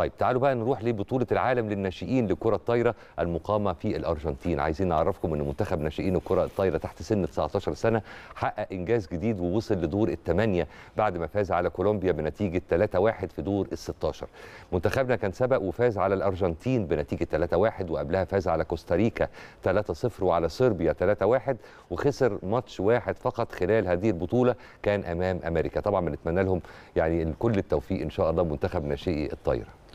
طيب تعالوا بقى نروح لبطولة العالم للناشئين لكرة الطايرة المقامة في الأرجنتين عايزين نعرفكم أن منتخب ناشئين الكرة الطايرة تحت سن 19 سنة حقق إنجاز جديد ووصل لدور الثمانية بعد ما فاز على كولومبيا بنتيجة 3-1 في دور ال 16 منتخبنا كان سبق وفاز على الأرجنتين بنتيجة 3-1 وقبلها فاز على كوستاريكا 3-0 وعلى صربيا 3-1 وخسر ماتش واحد فقط خلال هذه البطولة كان أمام أمريكا طبعا بنتمنى لهم يعني كل التوفيق إن شاء الله منتخب ناشئي الطايرة